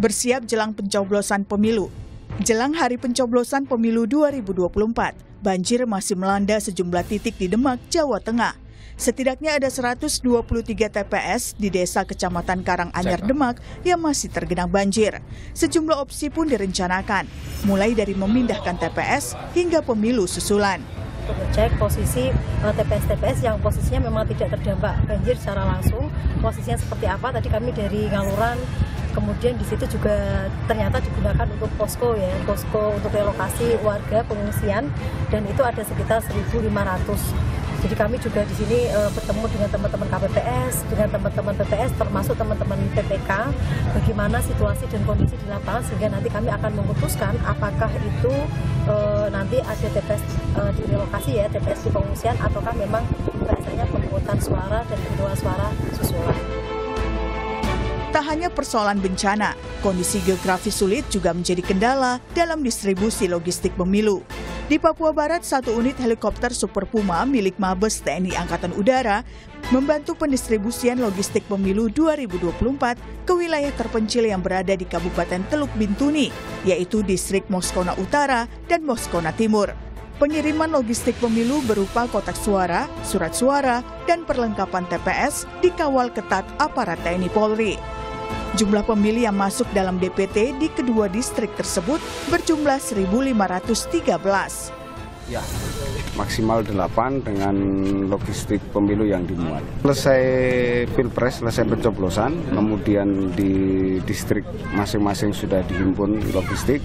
bersiap jelang pencoblosan pemilu. Jelang hari pencoblosan pemilu 2024, banjir masih melanda sejumlah titik di Demak, Jawa Tengah. Setidaknya ada 123 TPS di desa kecamatan Karanganyar Demak yang masih tergenang banjir. Sejumlah opsi pun direncanakan, mulai dari memindahkan TPS hingga pemilu susulan. Cek posisi eh, TPS-TPS yang posisinya memang tidak terdampak banjir secara langsung, posisinya seperti apa. Tadi kami dari Ngaluran kemudian di situ juga ternyata digunakan untuk posko ya posko untuk relokasi warga pengungsian dan itu ada sekitar 1.500 jadi kami juga di sini e, bertemu dengan teman-teman KPPS, dengan teman-teman PPS, termasuk teman-teman PPK, bagaimana situasi dan kondisi di lapangan sehingga nanti kami akan memutuskan apakah itu e, nanti ada TPS e, eh, di relokasi ya, TPS di pengungsian, ataukah memang biasanya pemungutan suara dan kedua suara sesuai. Tak hanya persoalan bencana, kondisi geografis sulit juga menjadi kendala dalam distribusi logistik pemilu. Di Papua Barat, satu unit helikopter Super Puma milik Mabes TNI Angkatan Udara membantu pendistribusian logistik pemilu 2024 ke wilayah terpencil yang berada di Kabupaten Teluk Bintuni, yaitu distrik Moskona Utara dan Moskona Timur. Pengiriman logistik pemilu berupa kotak suara, surat suara, dan perlengkapan TPS dikawal ketat aparat TNI Polri. Jumlah pemilih yang masuk dalam DPT di kedua distrik tersebut berjumlah 1.513. Ya, maksimal 8 dengan logistik pemilu yang dimuat. Selesai pilpres, selesai pencoblosan, kemudian di distrik masing-masing sudah dihimpun logistik,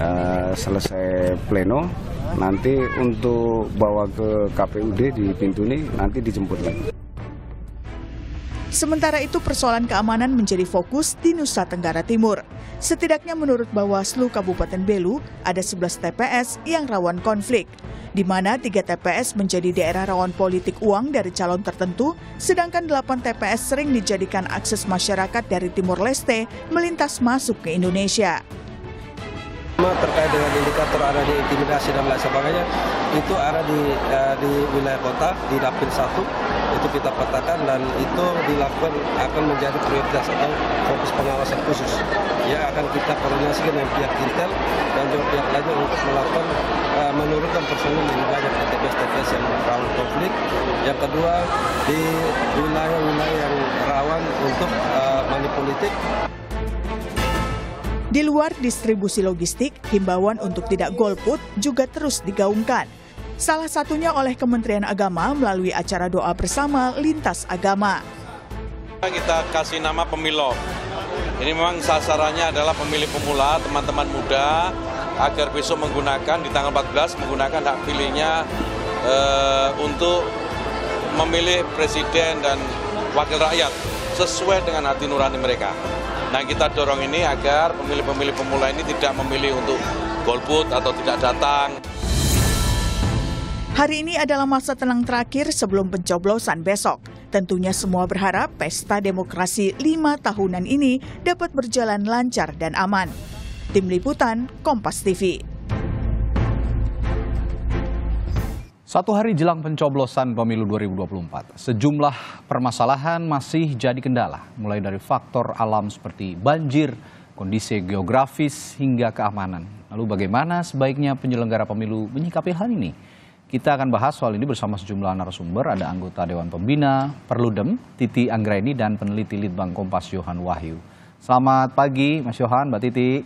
eh, selesai pleno, nanti untuk bawa ke KPUD di pintu ini nanti dijemput lagi. Sementara itu persoalan keamanan menjadi fokus di Nusa Tenggara Timur. Setidaknya menurut Bawaslu Kabupaten Belu, ada 11 TPS yang rawan konflik, di mana 3 TPS menjadi daerah rawan politik uang dari calon tertentu, sedangkan 8 TPS sering dijadikan akses masyarakat dari Timur Leste melintas masuk ke Indonesia terkait dengan indikator di intimidasi dan lain sebagainya itu ada di uh, di wilayah kota di dapil satu itu kita petakan dan itu dilakukan akan menjadi prioritas atau fokus pengawasan khusus ya akan kita koordinasikan dengan pihak intel dan juga pihak lainnya untuk melakukan uh, menurunkan personil yang banyak di TPS-TPS yang rawan konflik yang kedua di wilayah-wilayah yang rawan untuk uh, di luar distribusi logistik, himbauan untuk tidak golput juga terus digaungkan. Salah satunya oleh Kementerian Agama melalui acara doa bersama lintas agama. Kita kasih nama pemilo. Ini memang sasarannya adalah pemilih pemula, teman-teman muda, agar besok menggunakan di tanggal 14 menggunakan hak pilihnya e, untuk memilih presiden dan wakil rakyat sesuai dengan hati nurani mereka. Nah kita dorong ini agar pemilih-pemilih pemula ini tidak memilih untuk golput atau tidak datang. Hari ini adalah masa tenang terakhir sebelum pencoblosan besok. Tentunya semua berharap pesta demokrasi lima tahunan ini dapat berjalan lancar dan aman. Tim Liputan, Kompas TV. Satu hari jelang pencoblosan pemilu 2024, sejumlah permasalahan masih jadi kendala, mulai dari faktor alam seperti banjir, kondisi geografis, hingga keamanan. Lalu bagaimana sebaiknya penyelenggara pemilu menyikapi hal ini? Kita akan bahas soal ini bersama sejumlah narasumber, ada anggota Dewan Pembina, Perludem, Titi Anggraini, dan peneliti Litbang Kompas Johan Wahyu. Selamat pagi Mas Johan, Mbak Titi.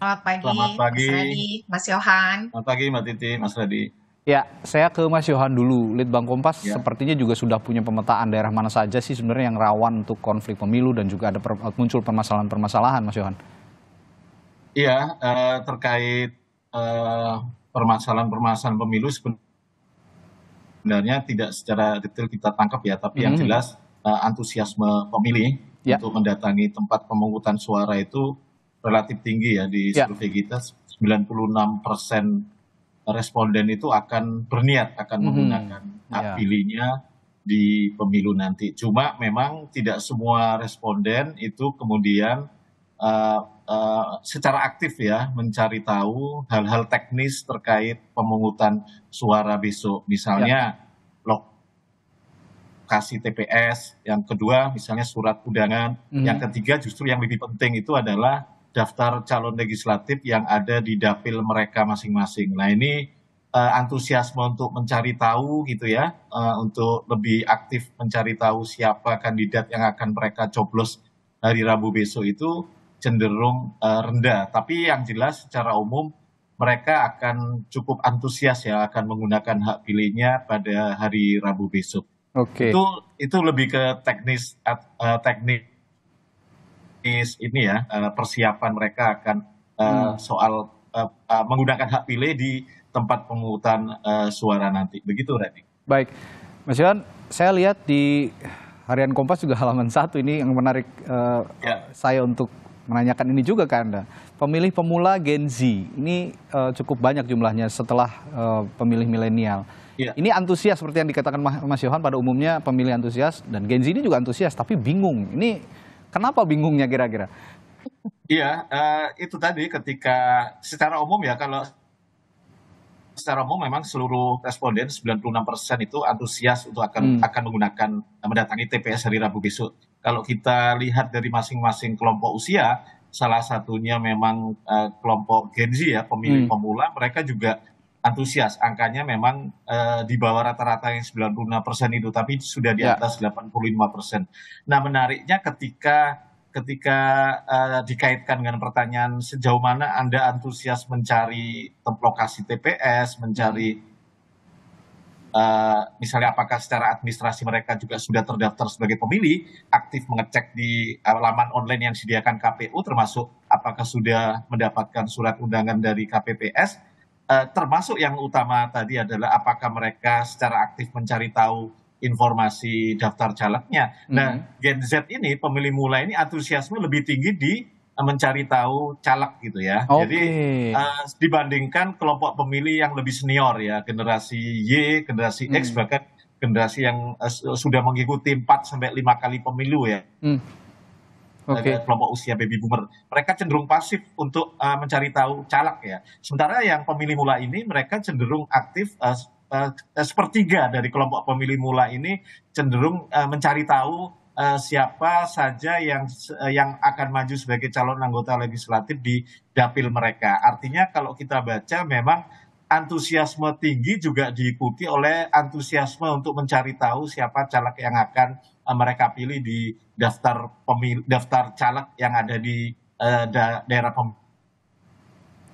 Selamat pagi, Selamat pagi. Mas Radi, Mas Yohan. Selamat pagi Mbak Titi, Mas Radi. Ya, saya ke Mas Yohan dulu. Litbang Kompas ya. sepertinya juga sudah punya pemetaan daerah mana saja sih sebenarnya yang rawan untuk konflik pemilu dan juga ada per, eh, muncul permasalahan-permasalahan, Mas Yohan. Iya, eh, terkait eh, permasalahan-permasalahan pemilu sebenarnya tidak secara detail kita tangkap ya, tapi -hmm. yang jelas eh, antusiasme pemilih ya. untuk mendatangi tempat pemungutan suara itu relatif tinggi ya di ya. survei kita 96 persen responden itu akan berniat akan hmm. menggunakan hak yeah. pilihnya di pemilu nanti. Cuma memang tidak semua responden itu kemudian uh, uh, secara aktif ya mencari tahu hal-hal teknis terkait pemungutan suara besok. Misalnya yeah. lokasi TPS, yang kedua misalnya surat undangan, mm. yang mm-hmm. ketiga justru yang lebih penting itu adalah daftar calon legislatif yang ada di dapil mereka masing-masing. Nah ini uh, antusiasme untuk mencari tahu gitu ya, uh, untuk lebih aktif mencari tahu siapa kandidat yang akan mereka coblos hari Rabu besok itu cenderung uh, rendah. Tapi yang jelas secara umum mereka akan cukup antusias ya akan menggunakan hak pilihnya pada hari Rabu besok. Oke. Okay. Itu itu lebih ke teknis uh, teknik praktis ini ya eh, persiapan mereka akan eh, hmm. soal eh, menggunakan hak pilih di tempat pemungutan suara nanti. Begitu, Redi. Baik. Mas Yohan, saya lihat di Harian Kompas juga halaman satu ini yang menarik ya. saya untuk menanyakan ini juga ke Anda. Pemilih pemula Gen Z, ini cukup banyak jumlahnya setelah pemilih milenial. Ya. Ini antusias seperti yang dikatakan Mas Yohan pada umumnya pemilih antusias dan Gen Z ini juga antusias tapi bingung. Ini Kenapa bingungnya kira-kira? Iya, uh, itu tadi ketika secara umum ya kalau secara umum memang seluruh responden 96% persen itu antusias untuk akan hmm. akan menggunakan mendatangi TPS hari Rabu besok. Kalau kita lihat dari masing-masing kelompok usia, salah satunya memang uh, kelompok Gen Z ya, pemilih hmm. pemula, mereka juga antusias. Angkanya memang uh, di bawah rata-rata yang 96% itu, tapi sudah di ya. atas ya. 85%. Nah, menariknya ketika ketika uh, dikaitkan dengan pertanyaan sejauh mana Anda antusias mencari lokasi TPS, mencari uh, misalnya apakah secara administrasi mereka juga sudah terdaftar sebagai pemilih, aktif mengecek di uh, laman online yang disediakan KPU termasuk apakah sudah mendapatkan surat undangan dari KPPS Eh, termasuk yang utama tadi adalah apakah mereka secara aktif mencari tahu informasi daftar calegnya. Nah, mm-hmm. Gen Z ini pemilih mula ini antusiasme lebih tinggi di eh, mencari tahu caleg gitu ya. Okay. Jadi uh, dibandingkan kelompok pemilih yang lebih senior ya, generasi Y, generasi hmm. X mm. bahkan generasi yang uh, sudah mengikuti 4 sampai 5 kali pemilu ya. Hmm okay. kelompok usia baby boomer. Mereka cenderung pasif untuk uh, mencari tahu calak ya. Sementara yang pemilih mula ini mereka cenderung aktif uh, uh, sepertiga dari kelompok pemilih mula ini cenderung uh, mencari tahu uh, siapa saja yang uh, yang akan maju sebagai calon anggota legislatif di dapil mereka. Artinya kalau kita baca memang antusiasme tinggi juga diikuti oleh antusiasme untuk mencari tahu siapa caleg yang akan Eh, mereka pilih di daftar daftar caleg yang ada di eh, daerah ya.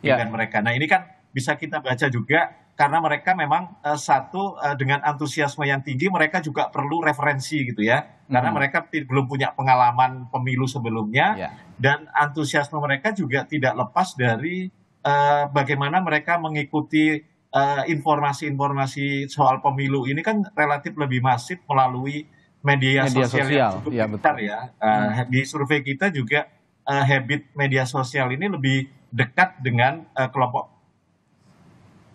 pemilihan mereka. Nah ini kan bisa kita baca juga karena mereka memang uh, satu uh, dengan antusiasme yang tinggi mereka juga perlu referensi gitu ya karena hmm. mereka belum punya pengalaman pemilu sebelumnya yeah. dan antusiasme mereka juga tidak lepas dari uh, bagaimana mereka mengikuti informasi-informasi uh, informasi -informasi soal pemilu ini kan relatif lebih masif melalui media, media sosial, sosial yang cukup iya, ya, besar ya. Uh, hmm. Di survei kita juga uh, habit media sosial ini lebih dekat dengan uh, kelompok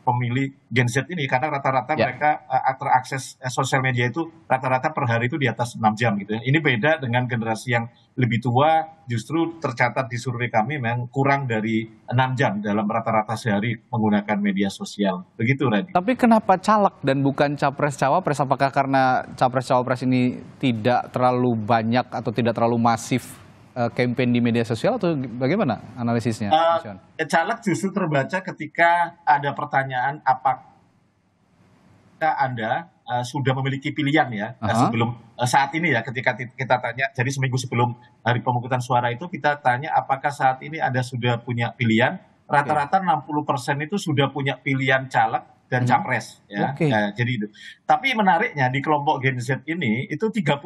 pemilih Gen Z ini karena rata-rata yeah. mereka uh, eh, terakses uh, eh, sosial media itu rata-rata per hari itu di atas 6 jam gitu. Ya. Ini beda dengan generasi yang lebih tua justru tercatat di survei kami memang kurang dari 6 jam dalam rata-rata sehari menggunakan media sosial. Begitu Radit. Tapi kenapa caleg dan bukan capres cawapres apakah karena capres cawapres ini tidak terlalu banyak atau tidak terlalu masif Eh, campaign di media sosial atau bagaimana analisisnya? Uh, caleg justru terbaca ketika ada pertanyaan apakah anda uh, sudah memiliki pilihan ya uh -huh. sebelum uh, saat ini ya ketika kita tanya jadi seminggu sebelum hari pemungutan suara itu kita tanya apakah saat ini anda sudah punya pilihan rata-rata okay. 60% itu sudah punya pilihan caleg dan hmm. capres ya. Okay. Nah, jadi itu. Tapi menariknya di kelompok Gen Z ini itu 30%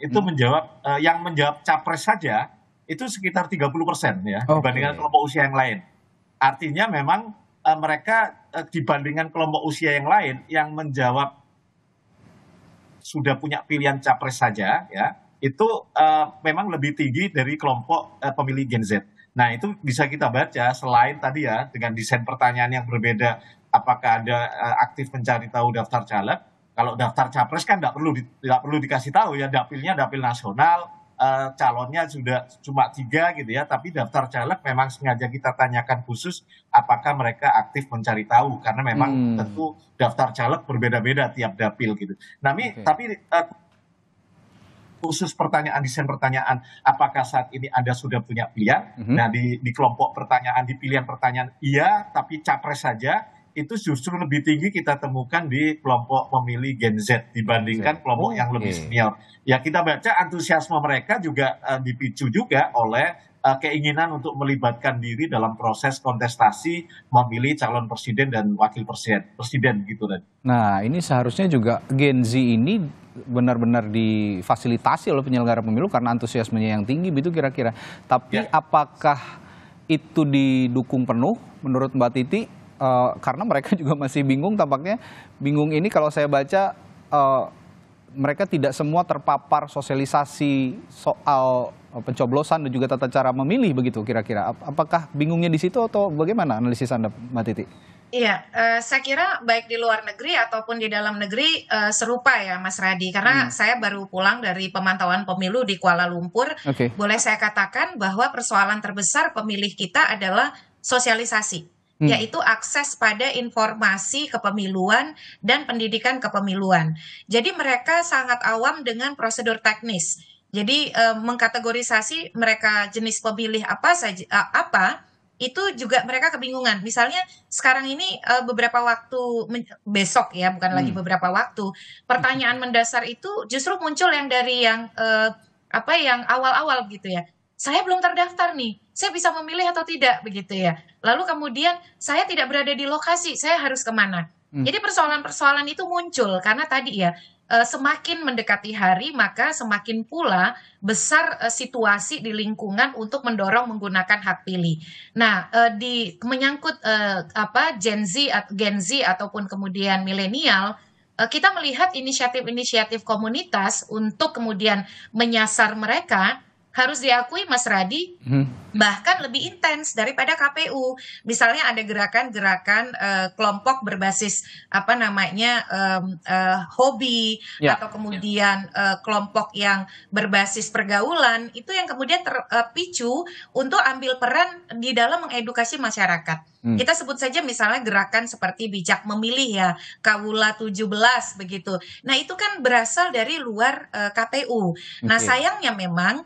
itu hmm. menjawab uh, yang menjawab capres saja itu sekitar 30% ya okay. dibandingkan kelompok usia yang lain. Artinya memang uh, mereka uh, dibandingkan kelompok usia yang lain yang menjawab sudah punya pilihan capres saja ya itu uh, memang lebih tinggi dari kelompok uh, pemilih Gen Z. Nah, itu bisa kita baca selain tadi ya dengan desain pertanyaan yang berbeda apakah ada eh, aktif mencari tahu daftar caleg kalau daftar capres kan tidak perlu tidak perlu dikasih tahu ya dapilnya dapil nasional eh, calonnya sudah cuma tiga gitu ya tapi daftar caleg memang sengaja kita tanyakan khusus apakah mereka aktif mencari tahu karena memang hmm. tentu daftar caleg berbeda-beda tiap dapil gitu. Nami okay. tapi eh, khusus pertanyaan desain pertanyaan apakah saat ini anda sudah punya pilihan mm -hmm. nah di, di kelompok pertanyaan di pilihan pertanyaan iya tapi capres saja itu justru lebih tinggi kita temukan di kelompok pemilih Gen Z dibandingkan Z. kelompok yang lebih senior. Ya kita baca antusiasme mereka juga uh, dipicu juga oleh uh, keinginan untuk melibatkan diri dalam proses kontestasi memilih calon presiden dan wakil presiden, presiden gitu Deh. Nah ini seharusnya juga Gen Z ini benar-benar difasilitasi oleh penyelenggara pemilu karena antusiasmenya yang tinggi begitu kira-kira. Tapi ya. apakah itu didukung penuh menurut Mbak Titi uh, karena mereka juga masih bingung tampaknya bingung ini kalau saya baca uh, mereka tidak semua terpapar sosialisasi soal pencoblosan dan juga tata cara memilih begitu kira-kira. Apakah bingungnya di situ atau bagaimana analisis Anda Mbak Titi? Iya, uh, saya kira baik di luar negeri ataupun di dalam negeri uh, serupa ya Mas Radi. Karena hmm. saya baru pulang dari pemantauan pemilu di Kuala Lumpur. Okay. Boleh saya katakan bahwa persoalan terbesar pemilih kita adalah sosialisasi hmm. yaitu akses pada informasi kepemiluan dan pendidikan kepemiluan. Jadi mereka sangat awam dengan prosedur teknis. Jadi eh, mengkategorisasi mereka jenis pemilih apa saja e, apa itu juga mereka kebingungan. Misalnya sekarang ini eh, beberapa waktu besok ya, bukan hmm. lagi beberapa waktu, pertanyaan hmm. mendasar itu justru muncul yang dari yang e, apa yang awal-awal gitu ya. Saya belum terdaftar nih saya bisa memilih atau tidak begitu ya. Lalu kemudian saya tidak berada di lokasi, saya harus kemana? Hmm. Jadi persoalan-persoalan itu muncul karena tadi ya eh, semakin mendekati hari maka semakin pula besar eh, situasi di lingkungan untuk mendorong menggunakan hak pilih. Nah, eh, di menyangkut apa Gen Z Gen Z ataupun kemudian milenial kita melihat inisiatif-inisiatif komunitas untuk kemudian menyasar mereka harus diakui Mas Radi hmm. bahkan lebih intens daripada KPU. Misalnya ada gerakan-gerakan uh, kelompok berbasis apa namanya um, uh, hobi ya. atau kemudian ya. uh, kelompok yang berbasis pergaulan itu yang kemudian terpicu uh, untuk ambil peran di dalam mengedukasi masyarakat. Hmm. Kita sebut saja misalnya gerakan seperti bijak memilih ya, Kawula 17 begitu. Nah, itu kan berasal dari luar uh, KPU. Okay. Nah, sayangnya memang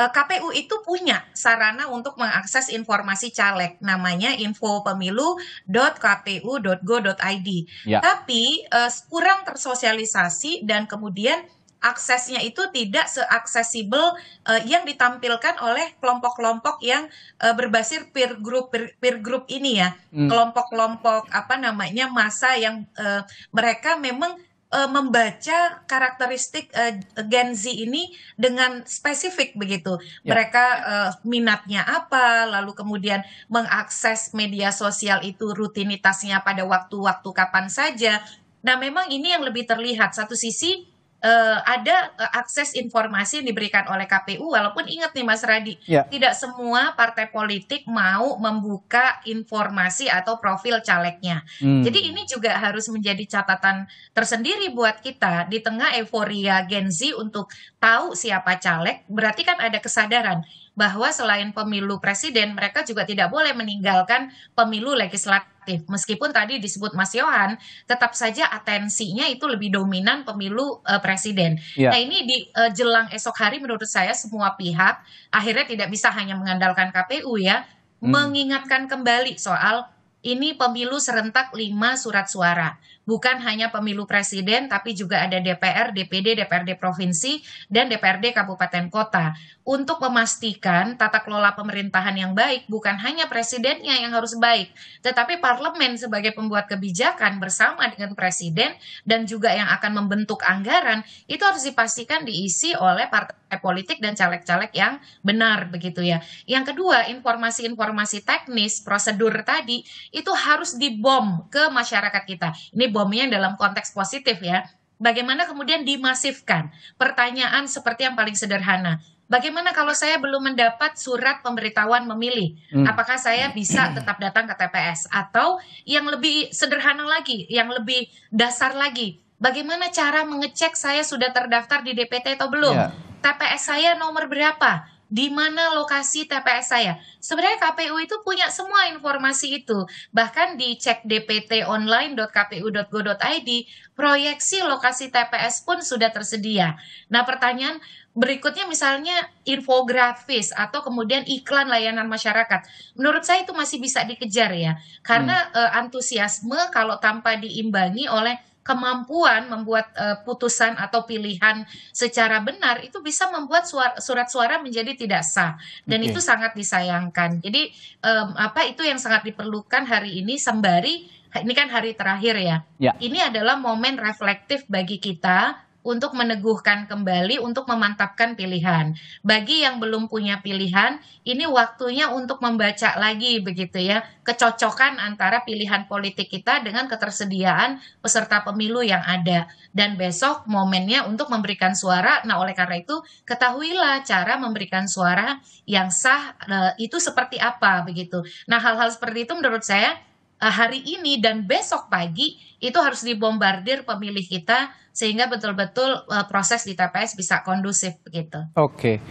Eh, KPU itu punya sarana untuk mengakses informasi caleg namanya infopemilu.kpu.go.id. Ya. Tapi uh, kurang tersosialisasi dan kemudian aksesnya itu tidak seaksesibel uh, yang ditampilkan oleh kelompok-kelompok yang uh, berbasis peer group peer, peer group ini ya hmm. kelompok-kelompok hmm. apa namanya masa yang uh, mereka memang uh, membaca karakteristik uh, Gen Z ini dengan spesifik begitu. Ya. Mereka uh, minatnya apa, lalu kemudian mengakses media sosial itu rutinitasnya pada waktu-waktu kapan saja. Nah, memang ini yang lebih terlihat. Satu sisi uh, ada eh, akses informasi yang diberikan oleh KPU walaupun ingat nih Mas Radi yeah. tidak semua partai politik mau membuka informasi atau profil calegnya hmm. jadi ini juga harus menjadi catatan tersendiri buat kita di tengah euforia Gen Z untuk tahu siapa caleg berarti kan ada kesadaran bahwa selain pemilu presiden mereka juga tidak boleh meninggalkan pemilu legislatif Meskipun tadi disebut Mas Yohan, tetap saja atensinya itu lebih dominan pemilu uh, presiden. Yeah. Nah ini di uh, jelang esok hari menurut saya semua pihak akhirnya tidak bisa hanya mengandalkan KPU ya, hmm. mengingatkan kembali soal ini pemilu serentak lima surat suara bukan hanya pemilu presiden tapi juga ada DPR, DPD, DPRD provinsi dan DPRD kabupaten kota. Untuk memastikan tata kelola pemerintahan yang baik bukan hanya presidennya yang harus baik, tetapi parlemen sebagai pembuat kebijakan bersama dengan presiden dan juga yang akan membentuk anggaran itu harus dipastikan diisi oleh partai politik dan caleg-caleg yang benar begitu ya. Yang kedua, informasi-informasi teknis, prosedur tadi itu harus dibom ke masyarakat kita. Ini bomnya dalam konteks positif ya. Bagaimana kemudian dimasifkan? Pertanyaan seperti yang paling sederhana. Bagaimana kalau saya belum mendapat surat pemberitahuan memilih? Hmm. Apakah saya bisa tetap datang ke TPS atau yang lebih sederhana lagi, yang lebih dasar lagi? bagaimana cara mengecek saya sudah terdaftar di DPT atau belum? Yeah. TPS saya nomor berapa? Di mana lokasi TPS saya? Sebenarnya KPU itu punya semua informasi itu. Bahkan di cek dptonline.kpu.go.id, proyeksi lokasi TPS pun sudah tersedia. Nah, pertanyaan Berikutnya misalnya infografis atau kemudian iklan layanan masyarakat. Menurut saya itu masih bisa dikejar ya. Karena hmm. uh, antusiasme kalau tanpa diimbangi oleh kemampuan membuat uh, putusan atau pilihan secara benar itu bisa membuat suara, surat suara menjadi tidak sah dan okay. itu sangat disayangkan. Jadi um, apa itu yang sangat diperlukan hari ini sembari ini kan hari terakhir ya. ya. Ini adalah momen reflektif bagi kita untuk meneguhkan kembali, untuk memantapkan pilihan. Bagi yang belum punya pilihan, ini waktunya untuk membaca lagi begitu ya, kecocokan antara pilihan politik kita dengan ketersediaan peserta pemilu yang ada. Dan besok momennya untuk memberikan suara. Nah, oleh karena itu, ketahuilah cara memberikan suara yang sah eh, itu seperti apa begitu. Nah, hal-hal seperti itu menurut saya Eh, hari ini dan besok pagi itu harus dibombardir pemilih kita sehingga betul-betul uh, proses di TPS bisa kondusif begitu. Oke.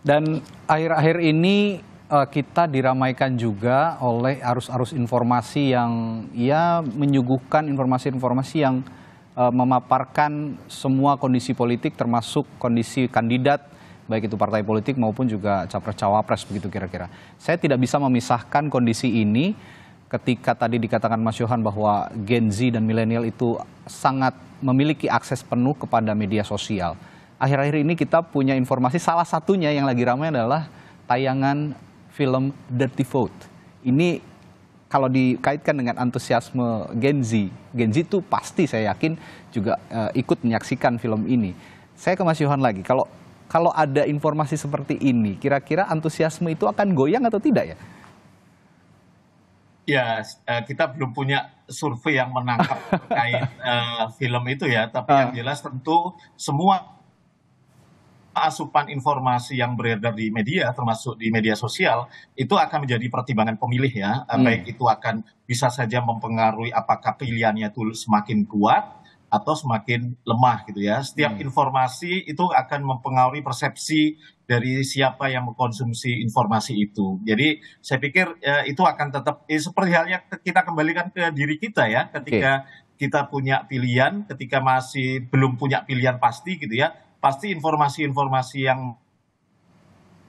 Dan akhir-akhir ini uh, kita diramaikan juga oleh arus-arus informasi yang ya menyuguhkan informasi-informasi yang uh, memaparkan semua kondisi politik termasuk kondisi kandidat baik itu partai politik maupun juga capres-cawapres begitu kira-kira. Saya tidak bisa memisahkan kondisi ini ketika tadi dikatakan Mas Yohan bahwa Gen Z dan milenial itu sangat memiliki akses penuh kepada media sosial. Akhir-akhir ini kita punya informasi salah satunya yang lagi ramai adalah tayangan film Dirty Vote. Ini kalau dikaitkan dengan antusiasme Gen Z, Gen Z itu pasti saya yakin juga uh, ikut menyaksikan film ini. Saya ke Mas Yohan lagi, kalau kalau ada informasi seperti ini, kira-kira antusiasme itu akan goyang atau tidak ya? Ya, eh, kita belum punya survei yang menangkap terkait uh, film itu ya, tapi uh. yang ah. jelas tentu semua asupan informasi yang beredar di media termasuk di media sosial itu akan menjadi pertimbangan pemilih ya. Eh, hmm. Baik itu akan bisa saja mempengaruhi apakah pilihannya itu semakin kuat atau semakin lemah gitu ya. Setiap hmm. informasi itu akan mempengaruhi persepsi dari siapa yang mengkonsumsi informasi itu. Jadi saya pikir ya, itu akan tetap eh, seperti halnya kita kembalikan ke diri kita ya ketika okay. kita punya pilihan, ketika masih belum punya pilihan pasti gitu ya. Pasti informasi-informasi yang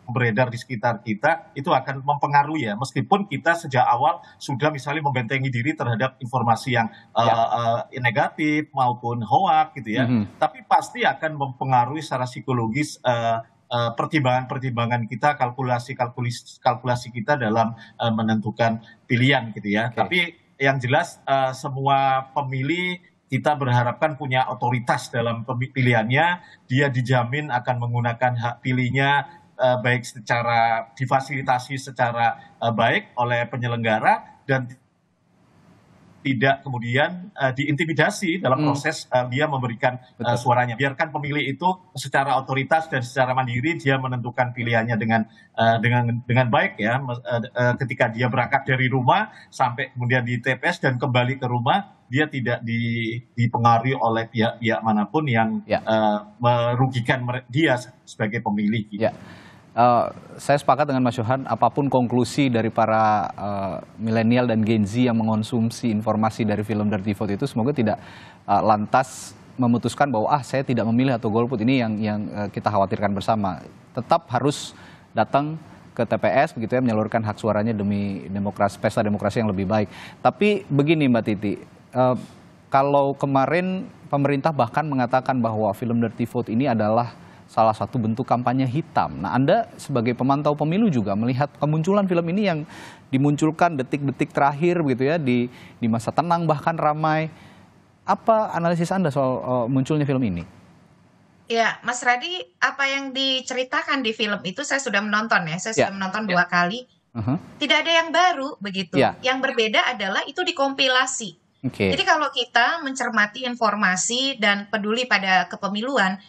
beredar di sekitar kita itu akan mempengaruhi ya meskipun kita sejak awal sudah misalnya membentengi diri terhadap informasi yang eh, ya. uh, uh, negatif maupun hoak gitu ya mm -hmm. tapi pasti akan mempengaruhi secara psikologis uh, pertimbangan-pertimbangan kita, kalkulasi-kalkulasi kalkulasi kita dalam uh, menentukan pilihan gitu ya. Okay. Tapi yang jelas uh, semua pemilih kita berharapkan punya otoritas dalam pilihannya, dia dijamin akan menggunakan hak pilihnya Eh, baik secara difasilitasi secara eh, baik oleh penyelenggara dan tidak kemudian uh, diintimidasi dalam hmm. proses uh, dia memberikan uh, suaranya. Biarkan pemilih itu secara otoritas dan secara mandiri dia menentukan pilihannya dengan uh, dengan dengan baik ya. Uh, uh, ketika dia berangkat dari rumah sampai kemudian di TPS dan kembali ke rumah dia tidak di, dipengaruhi oleh pihak-pihak manapun yang ya. uh, merugikan dia sebagai pemilih. Gitu. Ya uh, saya sepakat dengan Mas Yohan, apapun konklusi dari para uh, milenial dan Gen Z yang mengonsumsi informasi dari film Dirty Vote itu semoga tidak uh, lantas memutuskan bahwa ah saya tidak memilih atau golput ini yang yang uh, kita khawatirkan bersama. Tetap harus datang ke TPS begitu ya menyalurkan hak suaranya demi demokrasi pesta demokrasi yang lebih baik. Tapi begini Mbak Titi, uh, kalau kemarin pemerintah bahkan mengatakan bahwa film Dirty Vote ini adalah salah satu bentuk kampanye hitam. Nah, Anda sebagai pemantau pemilu juga melihat kemunculan film ini yang dimunculkan detik-detik terakhir begitu ya di di masa tenang bahkan ramai. Apa analisis Anda soal uh, munculnya film ini? Ya, Mas Radi, apa yang diceritakan di film itu saya sudah menonton ya. Saya ya. sudah menonton ya. dua kali. Uh -huh. Tidak ada yang baru begitu. Ya. Yang berbeda adalah itu dikompilasi. Okay. Jadi kalau kita mencermati informasi dan peduli pada kepemiluan,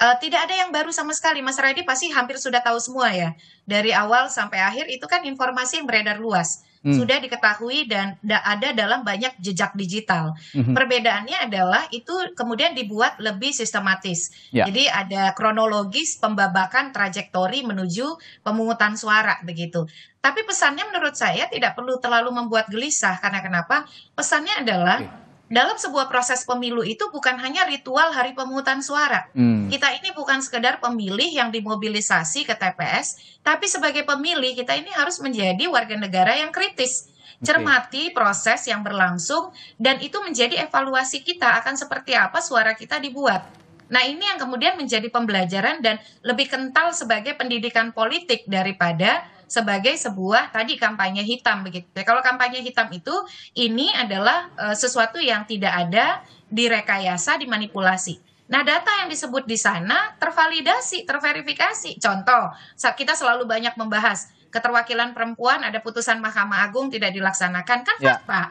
uh, tidak ada yang baru sama sekali. Mas Radi pasti hampir sudah tahu semua ya. Dari awal sampai akhir itu kan informasi yang beredar luas. Hmm. Sudah diketahui dan ada dalam banyak jejak digital. Hmm. Perbedaannya adalah itu kemudian dibuat lebih sistematis. Ya. Jadi ada kronologis pembabakan trajektori menuju pemungutan suara begitu. Tapi pesannya menurut saya tidak perlu terlalu membuat gelisah karena kenapa? Pesannya adalah dalam sebuah proses pemilu itu bukan hanya ritual hari pemungutan suara. Hmm. Kita ini bukan sekedar pemilih yang dimobilisasi ke TPS, tapi sebagai pemilih kita ini harus menjadi warga negara yang kritis. Cermati okay. proses yang berlangsung dan itu menjadi evaluasi kita akan seperti apa suara kita dibuat. Nah, ini yang kemudian menjadi pembelajaran dan lebih kental sebagai pendidikan politik daripada sebagai sebuah tadi kampanye hitam begitu. Ya, kalau kampanye hitam itu ini adalah e, sesuatu yang tidak ada direkayasa, dimanipulasi. Nah, data yang disebut di sana tervalidasi, terverifikasi. Contoh, kita selalu banyak membahas keterwakilan perempuan ada putusan Mahkamah Agung tidak dilaksanakan kan ya. fakta. Ya.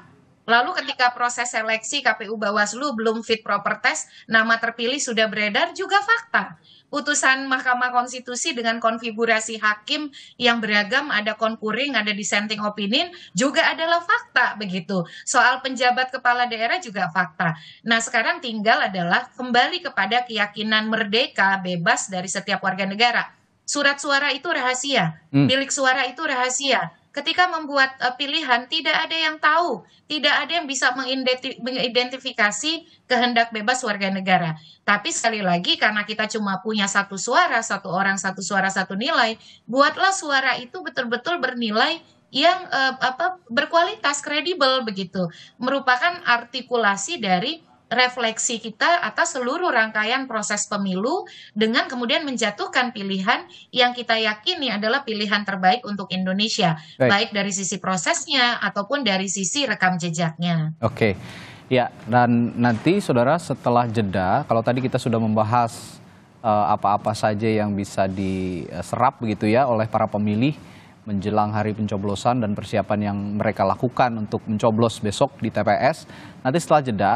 Lalu ketika proses seleksi KPU Bawaslu belum fit proper test, nama terpilih sudah beredar juga fakta. Putusan Mahkamah Konstitusi dengan konfigurasi hakim yang beragam, ada konkuring, ada dissenting opinion, juga adalah fakta begitu. Soal penjabat kepala daerah juga fakta. Nah sekarang tinggal adalah kembali kepada keyakinan merdeka, bebas dari setiap warga negara. Surat suara itu rahasia, hmm. bilik suara itu rahasia ketika membuat uh, pilihan tidak ada yang tahu, tidak ada yang bisa mengidentifikasi kehendak bebas warga negara. Tapi sekali lagi karena kita cuma punya satu suara, satu orang satu suara satu nilai, buatlah suara itu betul-betul bernilai yang uh, apa berkualitas kredibel begitu. Merupakan artikulasi dari refleksi kita atas seluruh rangkaian proses pemilu dengan kemudian menjatuhkan pilihan yang kita yakini adalah pilihan terbaik untuk Indonesia, baik, baik dari sisi prosesnya ataupun dari sisi rekam jejaknya. Oke. Ya, dan nanti saudara setelah jeda, kalau tadi kita sudah membahas eh, apa-apa uh, saja yang bisa diserap begitu ya oleh para pemilih menjelang hari pencoblosan dan persiapan yang mereka lakukan untuk mencoblos besok di TPS. Nanti setelah jeda,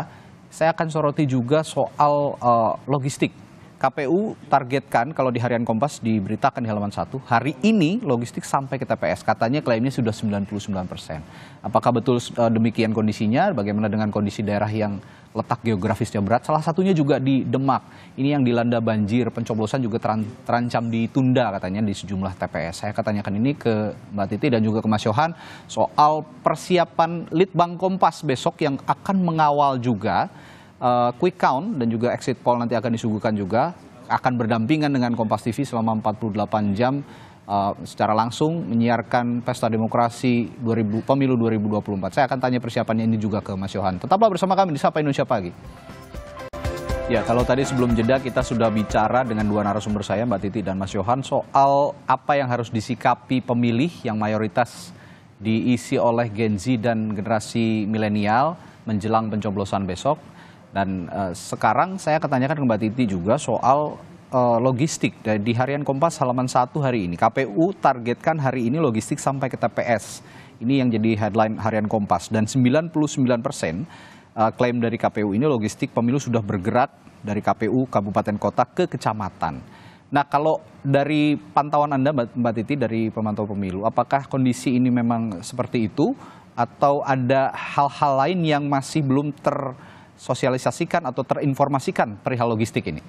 saya akan soroti juga soal eh, logistik KPU targetkan kalau di harian Kompas diberitakan di halaman 1, hari ini logistik sampai ke TPS. Katanya klaimnya sudah 99 persen. Apakah betul e, demikian kondisinya? Bagaimana dengan kondisi daerah yang letak geografisnya berat? Salah satunya juga di Demak. Ini yang dilanda banjir, pencoblosan juga terancam ditunda katanya di sejumlah TPS. Saya katanyakan ini ke Mbak Titi dan juga ke Mas Yohan soal persiapan Litbang Kompas besok yang akan mengawal juga uh, quick count dan juga exit poll nanti akan disuguhkan juga akan berdampingan dengan Kompas TV selama 48 jam uh, secara langsung menyiarkan pesta demokrasi 2000, pemilu 2024. Saya akan tanya persiapannya ini juga ke Mas Yohan. Tetaplah bersama kami di Sapa Indonesia Pagi. Ya, kalau tadi sebelum jeda kita sudah bicara dengan dua narasumber saya, Mbak Titi dan Mas Yohan, soal apa yang harus disikapi pemilih yang mayoritas diisi oleh Gen Z dan generasi milenial menjelang pencoblosan besok. Dan uh, sekarang saya akan tanyakan ke Mbak Titi juga soal uh, logistik di harian Kompas halaman satu hari ini. KPU targetkan hari ini logistik sampai ke TPS. Ini yang jadi headline harian Kompas dan 99 persen uh, klaim dari KPU ini logistik pemilu sudah bergerak dari KPU kabupaten kota ke kecamatan. Nah kalau dari pantauan Anda Mbak Titi dari pemantau pemilu, apakah kondisi ini memang seperti itu atau ada hal-hal lain yang masih belum ter tersosialisasikan atau terinformasikan perihal logistik ini?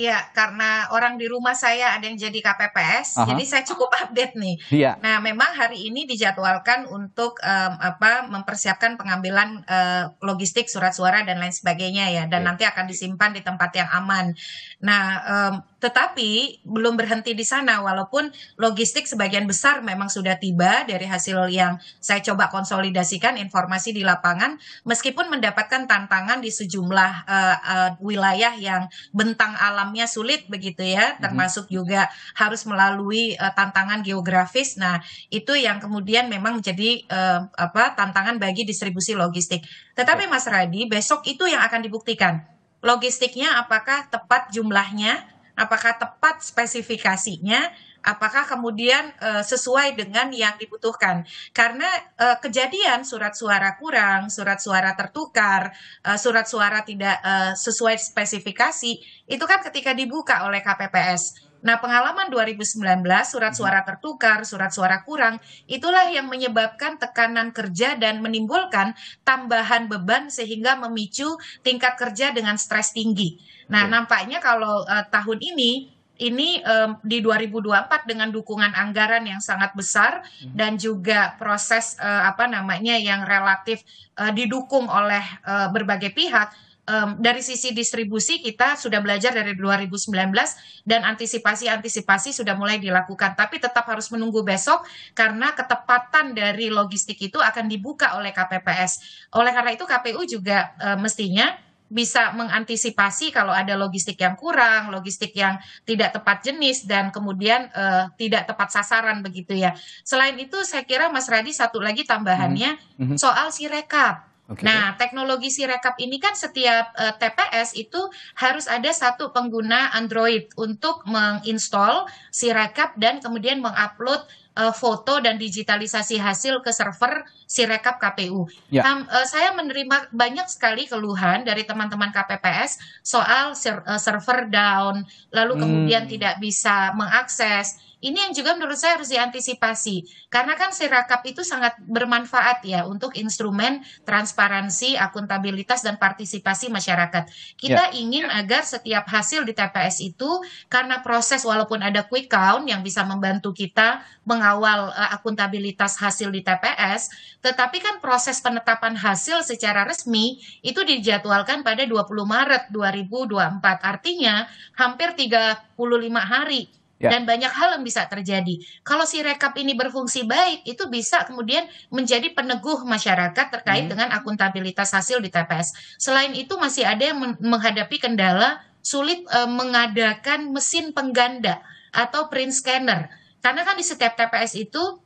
Iya, karena orang di rumah saya ada yang jadi KPPS, Aha. jadi saya cukup update nih. Iya. Nah, memang hari ini dijadwalkan untuk um, apa mempersiapkan pengambilan uh, logistik surat suara dan lain sebagainya ya, dan Oke. nanti akan disimpan di tempat yang aman. Nah, um, tetapi belum berhenti di sana, walaupun logistik sebagian besar memang sudah tiba dari hasil yang saya coba konsolidasikan informasi di lapangan, meskipun mendapatkan tantangan di sejumlah uh, uh, wilayah yang bentang alam alamnya sulit begitu ya, mm-hmm. termasuk juga harus melalui uh, tantangan geografis. Nah, itu yang kemudian memang menjadi uh, eh, apa tantangan bagi distribusi logistik. Tetapi Mas Radi, besok itu yang akan dibuktikan. Logistiknya apakah tepat jumlahnya, apakah tepat spesifikasinya, apakah kemudian e, sesuai dengan yang dibutuhkan karena e, kejadian surat suara kurang surat suara tertukar e, surat suara tidak e, sesuai spesifikasi itu kan ketika dibuka oleh KPPS Nah, pengalaman 2019 surat suara mm-hmm. tertukar, surat suara kurang, itulah yang menyebabkan tekanan kerja dan menimbulkan tambahan beban sehingga memicu tingkat kerja dengan stres tinggi. Nah, nampaknya kalau uh, tahun ini ini um, di 2024 dengan dukungan anggaran yang sangat besar hmm. dan juga proses uh, apa namanya yang relatif uh, didukung oleh uh, berbagai pihak um, dari sisi distribusi kita sudah belajar dari 2019 dan antisipasi-antisipasi sudah mulai dilakukan tapi tetap harus menunggu besok karena ketepatan dari logistik itu akan dibuka oleh KPPS. Oleh karena itu KPU juga uh, mestinya bisa mengantisipasi kalau ada logistik yang kurang, logistik yang tidak tepat jenis dan kemudian uh, tidak tepat sasaran begitu ya. Selain itu saya kira Mas Radi satu lagi tambahannya mm -hmm. soal sirekap. Okay. Nah, teknologi si Sirekap ini kan setiap uh, eh, TPS itu harus ada satu pengguna Android untuk menginstall Sirekap dan kemudian mengupload uh, foto dan digitalisasi hasil ke server Sirekap KPU. Ya. Um, uh, saya menerima banyak sekali keluhan dari teman-teman KPPS soal ser eh, server down, lalu hmm. kemudian hmm. tidak bisa mengakses ini yang juga menurut saya harus diantisipasi karena kan sirakap itu sangat bermanfaat ya untuk instrumen transparansi, akuntabilitas dan partisipasi masyarakat. Kita ya. ingin agar setiap hasil di TPS itu karena proses walaupun ada quick count yang bisa membantu kita mengawal uh, akuntabilitas hasil di TPS, tetapi kan proses penetapan hasil secara resmi itu dijadwalkan pada 20 Maret 2024. Artinya hampir 35 hari yeah. dan banyak hal yang bisa terjadi. Kalau si rekap ini berfungsi baik, itu bisa kemudian menjadi peneguh masyarakat terkait hmm. dengan akuntabilitas hasil di TPS. Selain itu masih ada yang menghadapi kendala sulit e, mengadakan mesin pengganda atau print scanner. Karena kan di setiap TPS itu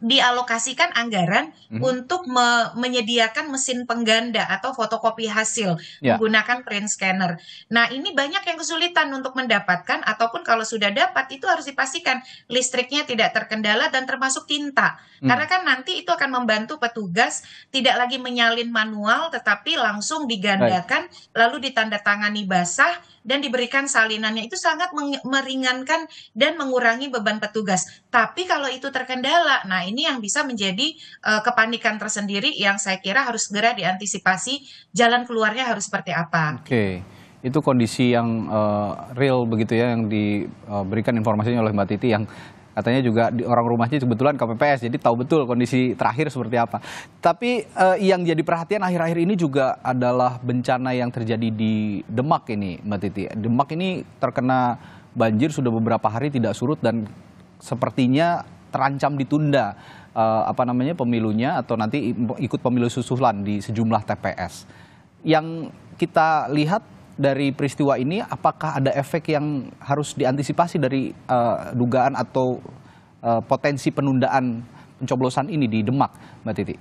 dialokasikan anggaran mm-hmm. untuk me menyediakan mesin pengganda atau fotokopi hasil yeah. menggunakan print scanner. Nah, ini banyak yang kesulitan untuk mendapatkan ataupun kalau sudah dapat itu harus dipastikan listriknya tidak terkendala dan termasuk tinta. Mm. Karena kan nanti itu akan membantu petugas tidak lagi menyalin manual tetapi langsung digandakan right. lalu ditandatangani basah dan diberikan salinannya itu sangat meringankan dan mengurangi beban petugas. Tapi kalau itu terkendala, nah ini yang bisa menjadi uh, kepanikan tersendiri yang saya kira harus segera diantisipasi jalan keluarnya harus seperti apa. Oke. Okay. Itu kondisi yang uh, real begitu ya yang diberikan eh, informasinya oleh Mbak Titi yang katanya juga di orang rumahnya kebetulan KPPS jadi tahu betul kondisi terakhir seperti apa. Tapi eh, yang jadi perhatian akhir-akhir ini juga adalah bencana yang terjadi di Demak ini, Mbak Titi. Demak ini terkena banjir sudah beberapa hari tidak surut dan sepertinya terancam ditunda eh, apa namanya pemilunya atau nanti ikut pemilu susulan di sejumlah TPS. Yang kita lihat dari peristiwa ini apakah ada efek yang harus diantisipasi dari uh, dugaan atau uh, potensi penundaan pencoblosan ini di Demak, Mbak Titi?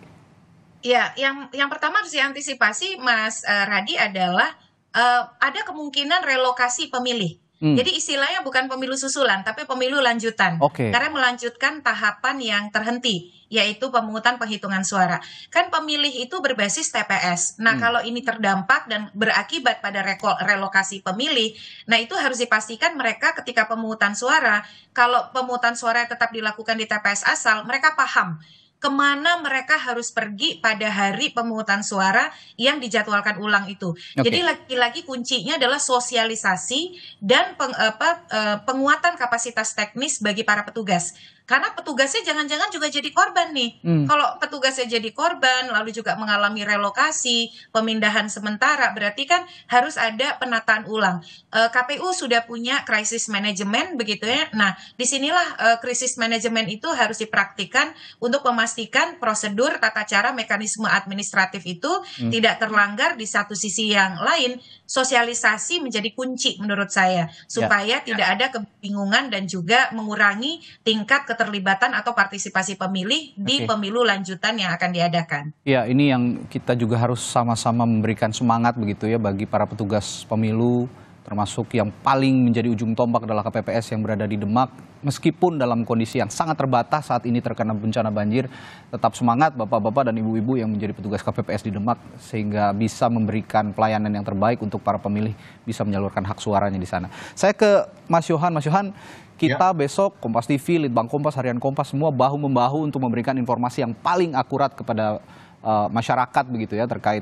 Ya, yang yang pertama harus diantisipasi Mas uh, Radi adalah uh, ada kemungkinan relokasi pemilih Hmm. Jadi istilahnya bukan pemilu susulan, tapi pemilu lanjutan. Okay. Karena melanjutkan tahapan yang terhenti, yaitu pemungutan penghitungan suara. Kan pemilih itu berbasis TPS. Nah, hmm. kalau ini terdampak dan berakibat pada relokasi pemilih, nah itu harus dipastikan mereka ketika pemungutan suara, kalau pemungutan suara tetap dilakukan di TPS asal, mereka paham kemana mereka harus pergi pada hari pemungutan suara yang dijadwalkan ulang itu. Okay. Jadi lagi-lagi kuncinya adalah sosialisasi dan peng, apa, eh, penguatan kapasitas teknis bagi para petugas. Karena petugasnya jangan-jangan juga jadi korban nih. Hmm. Kalau petugasnya jadi korban, lalu juga mengalami relokasi, pemindahan sementara, berarti kan harus ada penataan ulang. E, eh, KPU sudah punya krisis manajemen begitu ya. Nah, disinilah e, crisis management itu harus dipraktikkan untuk memastikan prosedur, tata cara, mekanisme administratif itu hmm. tidak terlanggar di satu sisi yang lain sosialisasi menjadi kunci menurut saya supaya ya. tidak ada kebingungan dan juga mengurangi tingkat keterlibatan atau partisipasi pemilih di okay. pemilu lanjutan yang akan diadakan. Ya, ini yang kita juga harus sama-sama memberikan semangat begitu ya bagi para petugas pemilu termasuk yang paling menjadi ujung tombak adalah KPPS yang berada di Demak. Meskipun dalam kondisi yang sangat terbatas saat ini terkena bencana banjir, tetap semangat bapak-bapak dan ibu-ibu yang menjadi petugas KPPS di Demak sehingga bisa memberikan pelayanan yang terbaik untuk para pemilih bisa menyalurkan hak suaranya di sana. Saya ke Mas Yohan, Mas Yohan, kita ya. besok Kompas TV, Litbang Kompas, Harian Kompas semua bahu membahu untuk memberikan informasi yang paling akurat kepada uh, masyarakat begitu ya terkait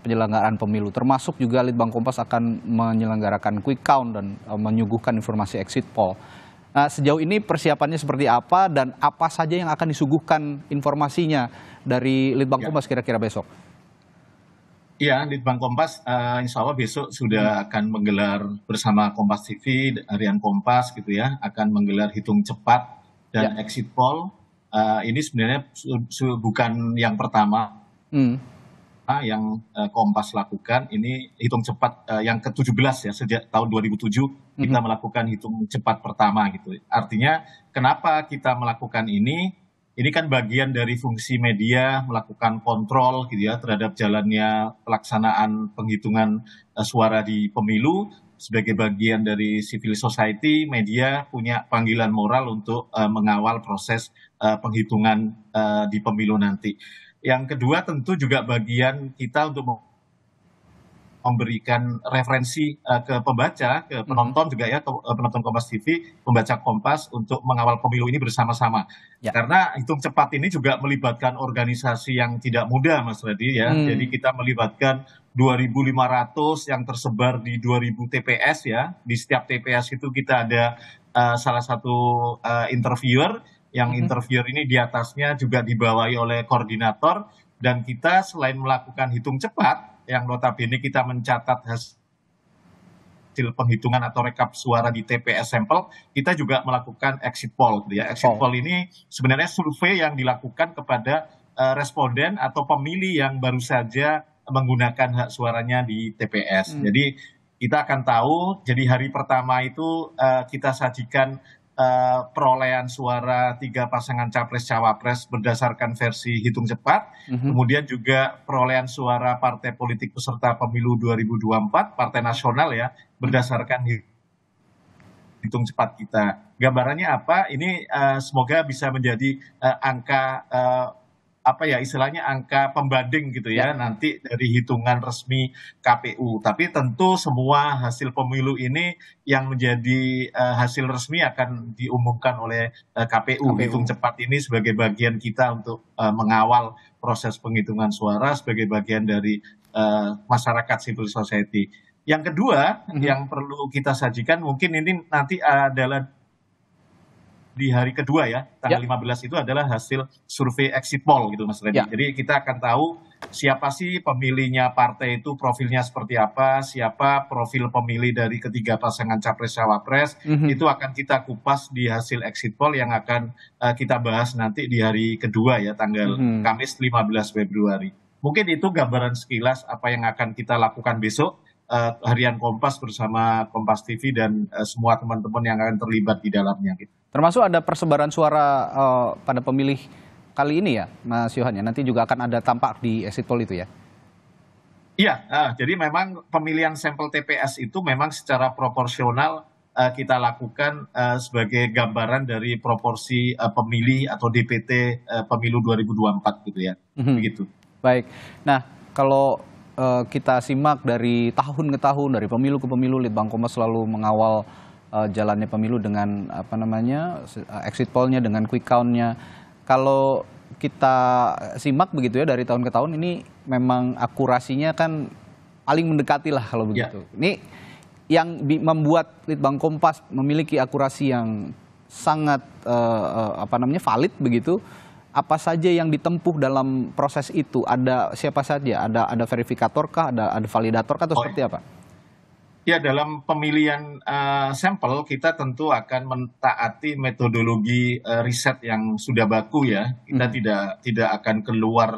penyelenggaraan pemilu. Termasuk juga Litbang Kompas akan menyelenggarakan quick count dan eh, menyuguhkan informasi exit poll. Nah, sejauh ini persiapannya seperti apa dan apa saja yang akan disuguhkan informasinya dari Litbang ya. Kompas kira-kira besok? Iya, Litbang Kompas uh, insya Allah besok sudah hmm. akan menggelar bersama Kompas TV, Harian Kompas gitu ya, akan menggelar hitung cepat dan ya. exit poll. Uh, ini sebenarnya bukan yang pertama. Hmm yang eh, Kompas lakukan ini hitung cepat eh, yang ke-17 ya sejak tahun 2007 mm-hmm. kita melakukan hitung cepat pertama gitu. Artinya kenapa kita melakukan ini? Ini kan bagian dari fungsi media melakukan kontrol gitu ya terhadap jalannya pelaksanaan penghitungan eh, suara di pemilu sebagai bagian dari civil society media punya panggilan moral untuk uh, mengawal proses uh, penghitungan uh, di pemilu nanti. Yang kedua tentu juga bagian kita untuk memberikan referensi uh, ke pembaca, ke hmm. penonton juga ya, ke, uh, penonton Kompas TV, pembaca Kompas untuk mengawal pemilu ini bersama-sama. Ya. Karena hitung cepat ini juga melibatkan organisasi yang tidak mudah, Mas Redi ya. Hmm. Jadi kita melibatkan 2.500 yang tersebar di 2.000 TPS ya. Di setiap TPS itu kita ada uh, salah satu uh, interviewer yang interviewer ini di atasnya juga dibawahi oleh koordinator dan kita selain melakukan hitung cepat yang notabene kita mencatat hasil penghitungan atau rekap suara di TPS sampel, kita juga melakukan exit poll gitu ya. Exit oh. poll ini sebenarnya survei yang dilakukan kepada uh, responden atau pemilih yang baru saja menggunakan hak suaranya di TPS. Hmm. Jadi kita akan tahu. Jadi hari pertama itu uh, kita sajikan uh, perolehan suara tiga pasangan capres cawapres berdasarkan versi hitung cepat, mm-hmm. kemudian juga perolehan suara partai politik peserta pemilu 2024 partai nasional ya berdasarkan hitung cepat kita. Gambarannya apa? Ini uh, semoga bisa menjadi uh, angka uh, apa ya istilahnya angka pembanding gitu ya, ya nanti dari hitungan resmi KPU. Tapi tentu semua hasil pemilu ini yang menjadi uh, hasil resmi akan diumumkan oleh uh, eh, KPU. KPU. Hitung cepat ini sebagai bagian kita untuk uh, mengawal proses penghitungan suara sebagai bagian dari uh, masyarakat civil society. Yang kedua mm -hmm. yang perlu kita sajikan mungkin ini nanti adalah di hari kedua ya, tanggal ya. 15 itu adalah hasil survei exit poll gitu Mas Reddy. Ya. Jadi kita akan tahu siapa sih pemilihnya partai itu profilnya seperti apa, siapa profil pemilih dari ketiga pasangan capres-cawapres, mm -hmm. itu akan kita kupas di hasil exit poll yang akan uh, kita bahas nanti di hari kedua ya, tanggal mm -hmm. Kamis 15 Februari. Mungkin itu gambaran sekilas apa yang akan kita lakukan besok uh, harian Kompas bersama Kompas TV dan uh, semua teman-teman yang akan terlibat di dalamnya. Gitu. Termasuk ada persebaran suara uh, pada pemilih kali ini ya, Mas Yohan ya. Nanti juga akan ada tampak di exit poll itu ya. Iya, uh, jadi memang pemilihan sampel TPS itu memang secara proporsional eh, kita lakukan eh, sebagai gambaran dari proporsi pemilih atau DPT pemilu 2024 gitu ya. Mhm. Begitu. Baik. Nah, kalau kita simak dari tahun ke tahun dari pemilu ke pemilu Litbang Kompas selalu mengawal uh, jalannya pemilu dengan apa namanya eh, exit pollnya dengan quick countnya. Kalau kita simak begitu ya dari tahun ke tahun ini memang akurasinya kan paling mendekati lah kalau ya. begitu. Ya. Ini yang membuat Litbang Kompas memiliki akurasi yang sangat uh, uh, apa namanya valid begitu. Apa saja yang ditempuh dalam proses itu? Ada siapa saja? Ada ada verifikator Ada ada validator atau oh, seperti ya. apa? Ya dalam pemilihan uh, sampel kita tentu akan mentaati metodologi uh, riset yang sudah baku ya. Kita hmm. tidak tidak akan keluar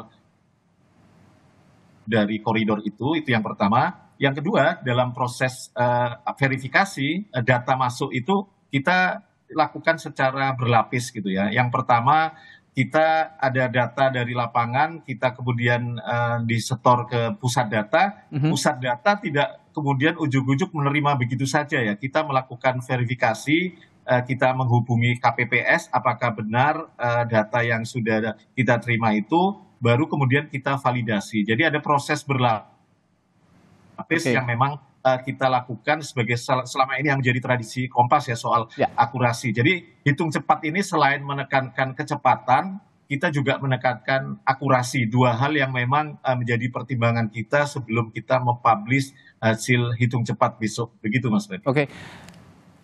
dari koridor itu. Itu yang pertama. Yang kedua dalam proses uh, verifikasi uh, data masuk itu kita lakukan secara berlapis gitu ya. Yang pertama kita ada data dari lapangan, kita kemudian uh, disetor ke pusat data. Mm -hmm. Pusat data tidak kemudian ujuk-ujuk menerima begitu saja ya. Kita melakukan verifikasi, uh, kita menghubungi KPPS apakah benar uh, data yang sudah kita terima itu, baru kemudian kita validasi. Jadi ada proses berlapis okay. yang memang Eh, kita lakukan sebagai selama ini yang menjadi tradisi Kompas ya soal ya. akurasi. Jadi hitung cepat ini selain menekankan kecepatan, kita juga menekankan akurasi. Dua hal yang memang uh, menjadi pertimbangan kita sebelum kita mempublish eh, hasil hitung cepat besok. Begitu Mas Fred. Oke. Okay.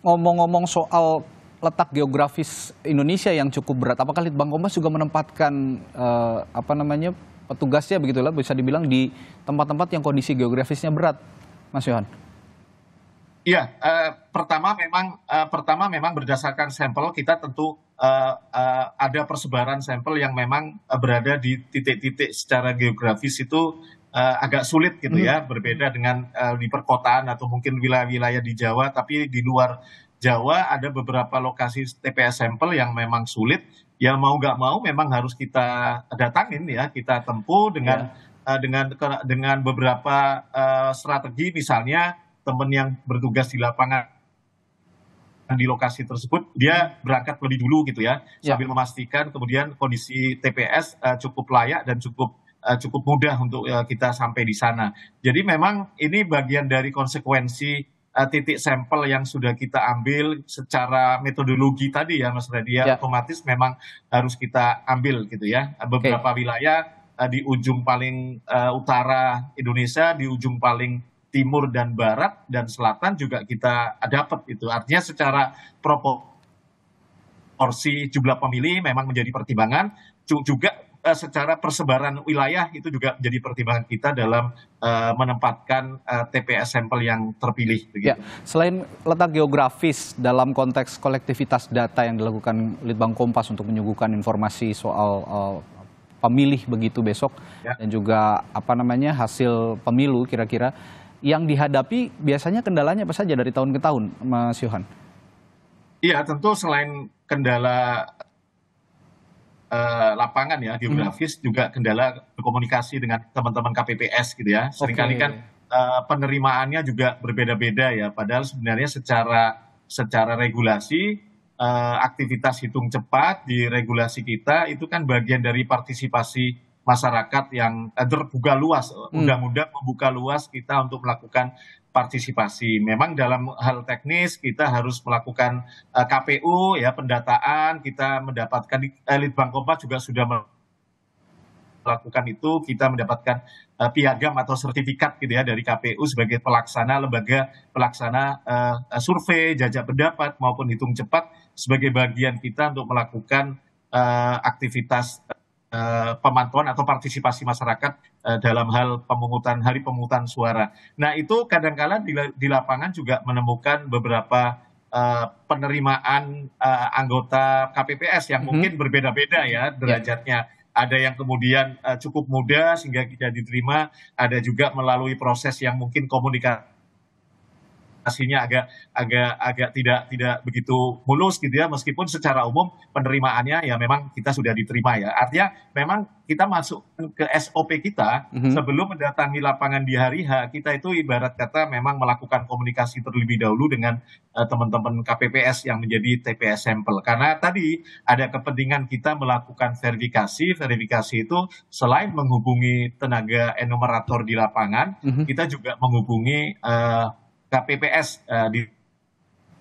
Ngomong-ngomong soal letak geografis Indonesia yang cukup berat, apakah Litbang Kompas juga menempatkan uh, apa namanya petugasnya begitulah bisa dibilang di tempat-tempat yang kondisi geografisnya berat Mas Yohan? Iya, uh, pertama memang uh, pertama memang berdasarkan sampel kita tentu uh, uh, ada persebaran sampel yang memang uh, berada di titik-titik secara geografis itu uh, agak sulit gitu hmm. ya, mm-hmm. berbeda dengan uh, di perkotaan atau mungkin wilayah-wilayah di Jawa, tapi di luar Jawa ada beberapa lokasi TPS sampel yang memang sulit, ya mau nggak mau memang harus kita datangin ya, kita tempuh dengan iya. Eh, dengan dengan beberapa uh, strategi misalnya teman yang bertugas di lapangan di lokasi tersebut dia berangkat lebih dulu gitu ya, ya. sambil memastikan kemudian kondisi TPS uh, eh, cukup layak dan cukup uh, cukup mudah untuk uh, kita sampai di sana. Jadi memang ini bagian dari konsekuensi uh, titik sampel yang sudah kita ambil secara metodologi tadi ya Mas Radia ya. ya. otomatis memang harus kita ambil gitu ya. Beberapa okay. wilayah Eh, di ujung paling eh, utara Indonesia, di ujung paling timur dan barat dan selatan juga kita dapat itu. Artinya secara proporsi jumlah pemilih memang menjadi pertimbangan juga eh, secara persebaran wilayah itu juga jadi pertimbangan kita dalam uh, menempatkan uh, TPS sampel yang terpilih. Ya, selain letak geografis dalam konteks kolektivitas data yang dilakukan Litbang Kompas untuk menyuguhkan informasi soal uh, pemilih begitu besok ya. dan juga apa namanya hasil pemilu kira-kira yang dihadapi biasanya kendalanya apa saja dari tahun ke tahun, Mas Yohan? Iya, tentu selain kendala eh, lapangan ya geografis, hmm. juga kendala komunikasi dengan teman-teman KPPS gitu ya. Seringkali okay. kan eh, penerimaannya juga berbeda-beda ya. Padahal sebenarnya secara secara regulasi Eh, aktivitas hitung cepat di regulasi kita itu kan bagian dari partisipasi masyarakat yang eh, terbuka luas. Hmm. mudah undang membuka luas kita untuk melakukan partisipasi. Memang dalam hal teknis kita harus melakukan eh, KPU ya pendataan, kita mendapatkan elit Bank Kompas juga sudah melakukan itu kita mendapatkan piagam atau sertifikat gitu ya dari KPU sebagai pelaksana lembaga pelaksana uh, survei jajak pendapat maupun hitung cepat sebagai bagian kita untuk melakukan eh, aktivitas eh, pemantauan atau partisipasi masyarakat eh, dalam hal pemungutan hari pemungutan suara. Nah itu kadang-kala -kadang di lapangan juga menemukan beberapa penerimaan anggota KPPS yang mhm. mungkin berbeda-beda ya iya. derajatnya. Ada yang kemudian cukup muda sehingga tidak diterima, ada juga melalui proses yang mungkin komunikasi hasilnya agak agak agak tidak tidak begitu mulus gitu ya meskipun secara umum penerimaannya ya memang kita sudah diterima ya artinya memang kita masuk ke SOP kita mm -hmm. sebelum mendatangi lapangan di hari H kita itu ibarat kata memang melakukan komunikasi terlebih dahulu dengan eh, teman-teman KPPS yang menjadi TPS sampel karena tadi ada kepentingan kita melakukan verifikasi verifikasi itu selain menghubungi tenaga enumerator di lapangan mm -hmm. kita juga menghubungi uh, KPPS nah, uh, eh, di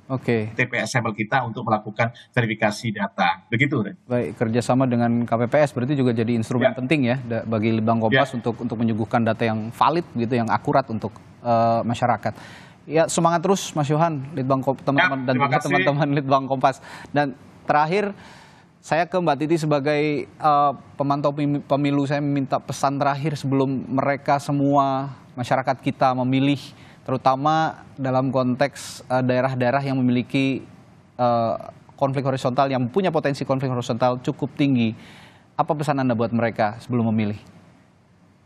Okay. TPS sampel kita untuk melakukan verifikasi data. Begitu, Ren. Baik, kerjasama dengan KPPS berarti juga jadi instrumen ya. penting ya bagi Litbang Kompas ya. untuk untuk menyuguhkan data yang valid gitu, yang akurat untuk uh, masyarakat. Ya, semangat terus Mas Yohan, Litbang teman-teman ya, dan juga teman-teman Litbang Kompas. Dan terakhir saya ke Mbak Titi sebagai uh, pemantau pemilu saya minta pesan terakhir sebelum mereka semua masyarakat kita memilih terutama dalam konteks eh, daerah-daerah yang memiliki eh, konflik horizontal yang punya potensi konflik horizontal cukup tinggi. Apa pesan Anda buat mereka sebelum memilih?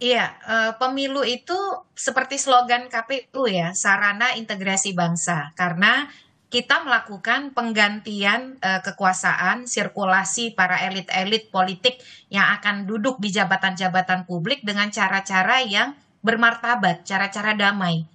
Iya, eh, pemilu itu seperti slogan KPU ya, sarana integrasi bangsa. Karena kita melakukan penggantian uh, kekuasaan, sirkulasi para elit-elit politik yang akan duduk di jabatan-jabatan publik dengan cara-cara yang bermartabat, cara-cara damai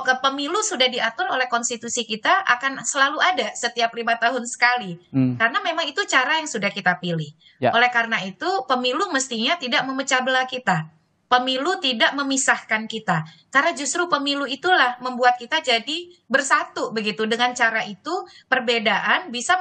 pemilu sudah diatur oleh konstitusi kita akan selalu ada setiap lima tahun sekali hmm. karena memang itu cara yang sudah kita pilih ya. oleh karena itu pemilu mestinya tidak memecah belah kita pemilu tidak memisahkan kita karena justru pemilu itulah membuat kita jadi bersatu begitu dengan cara itu perbedaan bisa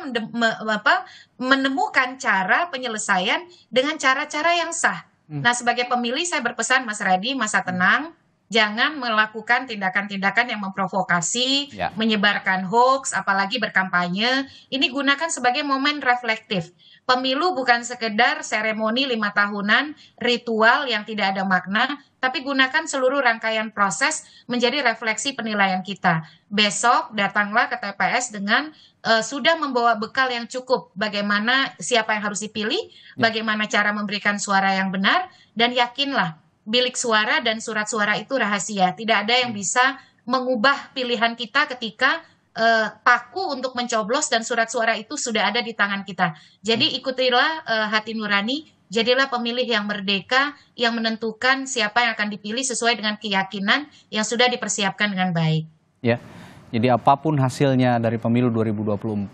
menemukan cara penyelesaian dengan cara-cara yang sah hmm. nah sebagai pemilih saya berpesan Mas Radi masa tenang jangan melakukan tindakan-tindakan yang memprovokasi, ya. menyebarkan hoax, apalagi berkampanye. Ini gunakan sebagai momen reflektif. Pemilu bukan sekedar seremoni lima tahunan, ritual yang tidak ada makna, tapi gunakan seluruh rangkaian proses menjadi refleksi penilaian kita. Besok datanglah ke TPS dengan uh, sudah membawa bekal yang cukup, bagaimana siapa yang harus dipilih, ya. bagaimana cara memberikan suara yang benar, dan yakinlah bilik suara dan surat suara itu rahasia. Tidak ada yang hmm. bisa mengubah pilihan kita ketika uh, paku untuk mencoblos dan surat suara itu sudah ada di tangan kita. Jadi hmm. ikutilah uh, hati nurani, jadilah pemilih yang merdeka yang menentukan siapa yang akan dipilih sesuai dengan keyakinan yang sudah dipersiapkan dengan baik. Ya. Jadi apapun hasilnya dari pemilu 2024,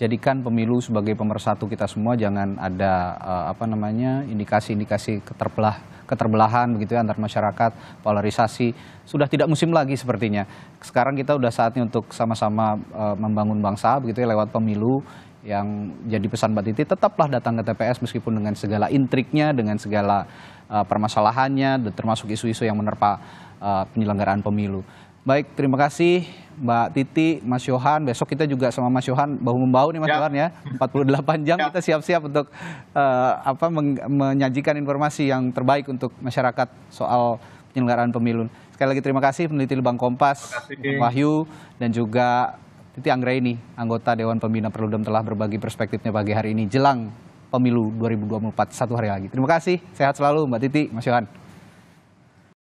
jadikan pemilu sebagai pemersatu kita semua jangan ada uh, apa namanya indikasi-indikasi keterpelah keterbelahan begitu ya antar masyarakat, polarisasi sudah tidak musim lagi sepertinya. Sekarang kita sudah saatnya untuk sama-sama e, membangun bangsa begitu ya lewat pemilu yang jadi pesan Mbak Titi tetaplah datang ke TPS meskipun dengan segala intriknya, dengan segala e, permasalahannya, termasuk isu-isu yang menerpa e, penyelenggaraan pemilu. Baik, terima kasih Mbak Titi, Mas Yohan. Besok kita juga sama Mas Yohan bahu membau nih Mas ya. Yohan ya. 48 jam ya. kita siap-siap untuk uh, apa menyajikan informasi yang terbaik untuk masyarakat soal penyelenggaraan pemilu. Sekali lagi terima kasih peneliti Lubang Kompas, Wahyu dan juga Titi Anggraini, anggota Dewan Pembina Perludem telah berbagi perspektifnya pagi hari ini jelang pemilu 2024 satu hari lagi. Terima kasih, sehat selalu Mbak Titi, Mas Yohan.